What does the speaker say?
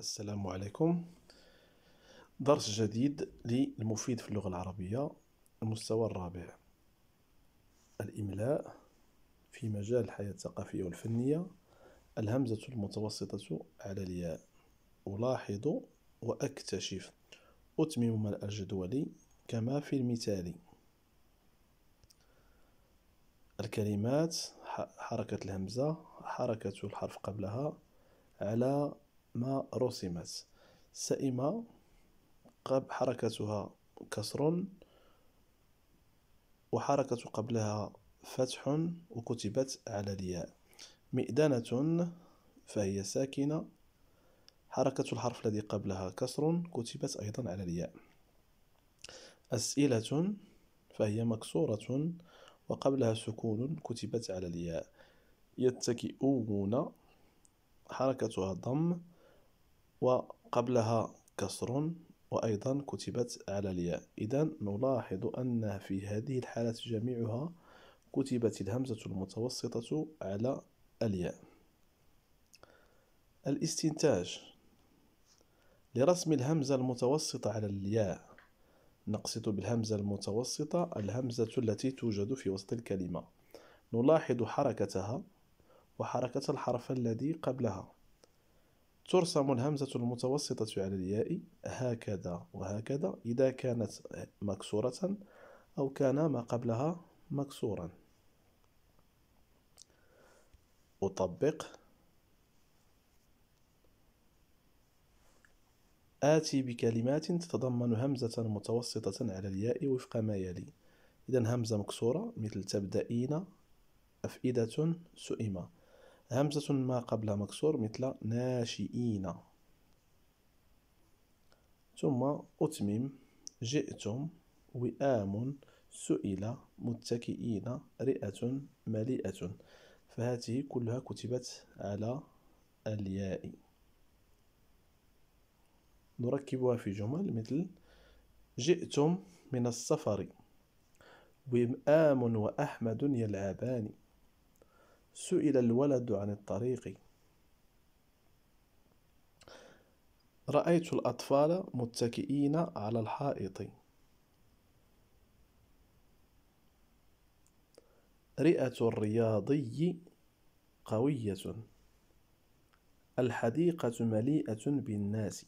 السلام عليكم درس جديد للمفيد في اللغة العربية المستوى الرابع الإملاء في مجال الحياة الثقافية والفنية الهمزة المتوسطة على الياء ألاحظ وأكتشف أتمم ملء الجدول كما في المثال الكلمات حركة الهمزة حركة الحرف قبلها على ما رسمت سئم حركتها كسر وحركة قبلها فتح وكتبت على الياء مئدنة فهي ساكنة حركة الحرف الذي قبلها كسر كتبت أيضا على الياء أسئلة فهي مكسورة وقبلها سكون كتبت على الياء يتكئون حركتها ضم وقبلها كسر وأيضا كتبت على الياء إذا نلاحظ أن في هذه الحالة جميعها كتبت الهمزة المتوسطة على الياء الاستنتاج لرسم الهمزة المتوسطة على الياء نقصد بالهمزة المتوسطة الهمزة التي توجد في وسط الكلمة نلاحظ حركتها وحركة الحرف الذي قبلها ترسم الهمزة المتوسطة على الياء هكذا وهكذا إذا كانت مكسورة أو كان ما قبلها مكسورا أطبق آتي بكلمات تتضمن همزة متوسطة على الياء وفق ما يلي إذا همزة مكسورة مثل تبدأين أفئدة سئمة همزة ما قبل مكسور مثل ناشئين ثم أتمم جئتم وئام سئل متكئين رئة مليئة فهذه كلها كتبت على الياء نركبها في جمل مثل جئتم من السفر وئام وأحمد يلعبان سئل الولد عن الطريق رأيت الأطفال متكئين على الحائط رئة الرياضي قوية الحديقة مليئة بالناس